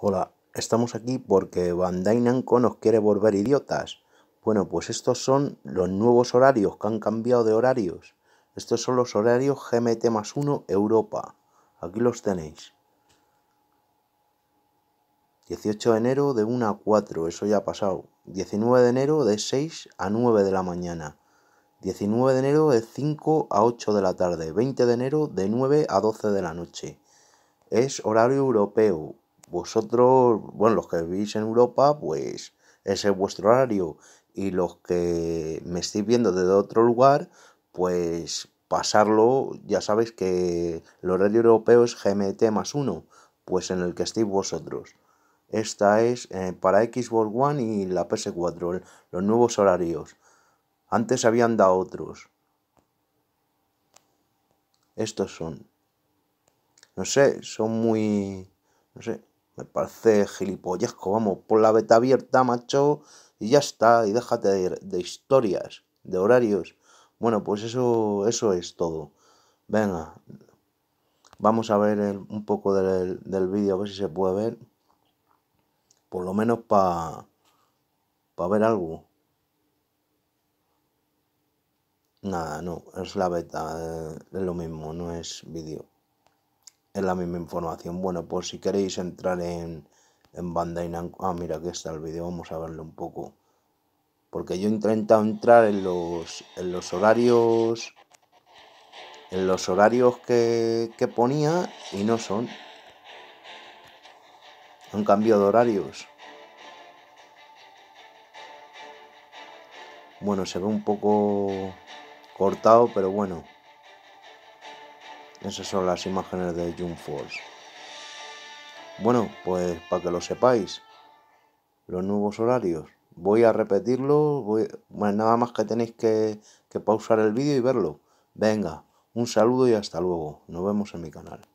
Hola, estamos aquí porque Bandai Namco nos quiere volver idiotas. Bueno, pues estos son los nuevos horarios que han cambiado de horarios. Estos son los horarios GMT más 1 Europa. Aquí los tenéis. 18 de enero de 1 a 4, eso ya ha pasado. 19 de enero de 6 a 9 de la mañana. 19 de enero de 5 a 8 de la tarde. 20 de enero de 9 a 12 de la noche. Es horario europeo vosotros, bueno, los que vivís en Europa, pues ese es vuestro horario. Y los que me estéis viendo desde otro lugar, pues pasarlo, ya sabéis que el horario europeo es GMT más 1, pues en el que estéis vosotros. Esta es eh, para Xbox One y la PS4, los nuevos horarios. Antes habían dado otros. Estos son. No sé, son muy... No sé. Me parece gilipollezco, vamos, por la beta abierta, macho, y ya está, y déjate de, historias, de horarios. Bueno, pues eso, eso es todo. Venga, vamos a ver un poco del, vídeo, a ver si se puede ver. Por lo menos para pa ver algo. Nada, no, es la beta, eh, es lo mismo, no es vídeo la misma información. Bueno, por pues si queréis entrar en, en Bandai Namco... Ah, mira, que está el vídeo, vamos a verlo un poco. Porque yo he intentado entrar en los, en los horarios... En los horarios que, que ponía y no son. Han cambiado de horarios. Bueno, se ve un poco cortado, pero bueno. Esas son las imágenes de June Force. Bueno, pues para que lo sepáis, los nuevos horarios. Voy a repetirlo, nada más que tenéis que, que pausar el vídeo y verlo. Venga, un saludo y hasta luego. Nos vemos en mi canal.